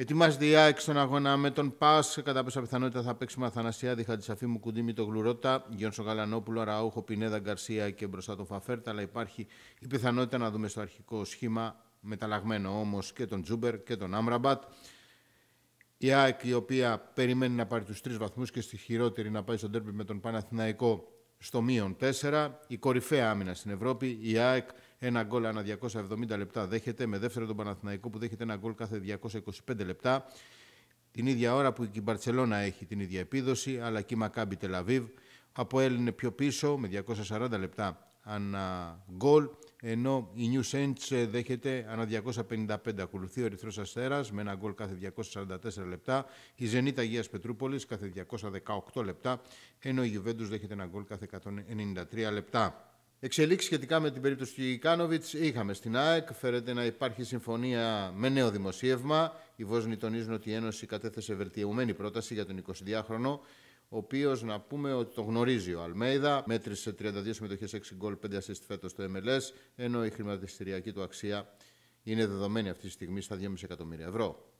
Ετοιμάζεται η ΑΕΚ στον αγώνα με τον ΠΑΣ. Κατά πόσα πιθανότητα θα παίξουμε Αθανασιάδη, μου Κουντίμη, τον Γλουρότα, Γιόνσο Γαλανόπουλο, Ραούχο, Πινέδα, Γκαρσία και μπροστά τον Φαφέρτα. Αλλά υπάρχει η πιθανότητα να δούμε στο αρχικό σχήμα μεταλλαγμένο όμως και τον Τζούμπερ και τον Άμραμπατ. Η ΑΕΚ η οποία περιμένει να πάρει τους τρεις βαθμούς και στη χειρότερη να πάει στον τέρμι με τον Παναθηναϊκό στο μείον 4. Η κορυφαία άμυνα στην Ευρώπη, η ΑΕΚ ένα γκολ ανά 270 λεπτά δέχεται, με δεύτερο τον Παναθηναϊκό που δέχεται ένα γκολ κάθε 225 λεπτά. Την ίδια ώρα που η Μπαρσελόνα έχει την ίδια επίδοση, αλλά και η Μακάμπι Τελαβίβ. Από Έλληνε πιο πίσω με 240 λεπτά ανά γκολ, ενώ η New ε, δέχεται ανά 255. Ακολουθεί ο Ερυθρός Αστέρας με ένα γκολ κάθε 244 λεπτά, η ζενήτα Αγίας Πετρούπολης κάθε 218 λεπτά, ενώ η Γιουβέντους δέχεται ένα γκολ κάθε 193 λεπτά. Εξελίξει σχετικά με την περίπτωση του Ικάνοβιτ είχαμε στην ΑΕΚ. Φέρεται να υπάρχει συμφωνία με νέο δημοσίευμα. Οι Βόσνοι τονίζουν ότι η Ένωση κατέθεσε βελτιωμένη πρόταση για τον 22χρονο, ο οποίος να πούμε ότι το γνωρίζει ο Αλμέιδα. Μέτρησε 32 συμμετοχέ, 6 γκολ, 5 assist φέτος στο MLS, ενώ η χρηματιστηριακή του αξία είναι δεδομένη αυτή τη στιγμή στα 2,5 εκατομμύρια ευρώ.